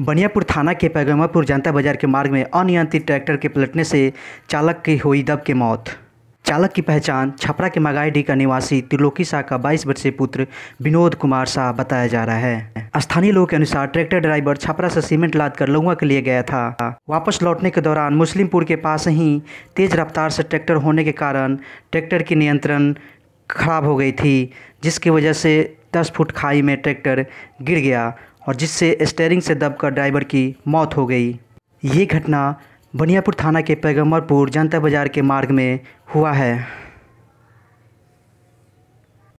बनियापुर थाना के पैगमापुर जनता बाजार के मार्ग में अनियंत्रित ट्रैक्टर के पलटने से चालक की हुई दब के मौत चालक की पहचान छपरा के मगाईडी का निवासी त्रिलोकी शाह का 22 वर्षीय पुत्र विनोद कुमार शाह बताया जा रहा है स्थानीय लोगों के अनुसार ट्रैक्टर ड्राइवर छपरा से सीमेंट लाद कर लौंगा के लिए गया था वापस लौटने के दौरान मुस्लिमपुर के पास ही तेज रफ्तार से ट्रैक्टर होने के कारण ट्रैक्टर की नियंत्रण खराब हो गई थी जिसकी वजह से दस फुट खाई में ट्रैक्टर गिर गया और जिससे स्टेयरिंग से दबकर ड्राइवर की मौत हो गई ये घटना बनियापुर थाना के पैगम्बरपुर जनता बाजार के मार्ग में हुआ है